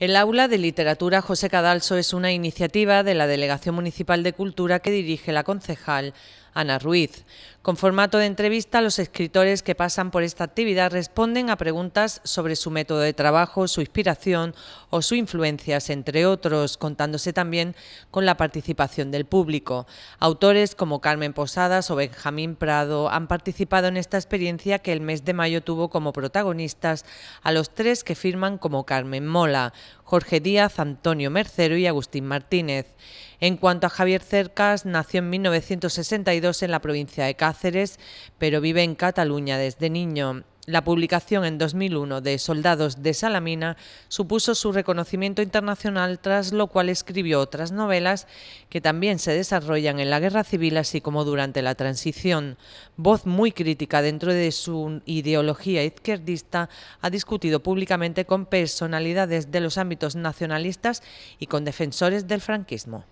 El Aula de Literatura José Cadalso es una iniciativa de la Delegación Municipal de Cultura que dirige la concejal Ana Ruiz. Con formato de entrevista, los escritores que pasan por esta actividad responden a preguntas sobre su método de trabajo, su inspiración o su influencias, entre otros, contándose también con la participación del público. Autores como Carmen Posadas o Benjamín Prado han participado en esta experiencia que el mes de mayo tuvo como protagonistas a los tres que firman como Carmen Mola, Jorge Díaz, Antonio Mercero y Agustín Martínez. En cuanto a Javier Cercas, nació en 1962 en la provincia de Cáceres, pero vive en Cataluña desde niño. La publicación en 2001 de Soldados de Salamina supuso su reconocimiento internacional, tras lo cual escribió otras novelas que también se desarrollan en la guerra civil, así como durante la transición. Voz muy crítica dentro de su ideología izquierdista, ha discutido públicamente con personalidades de los ámbitos nacionalistas y con defensores del franquismo.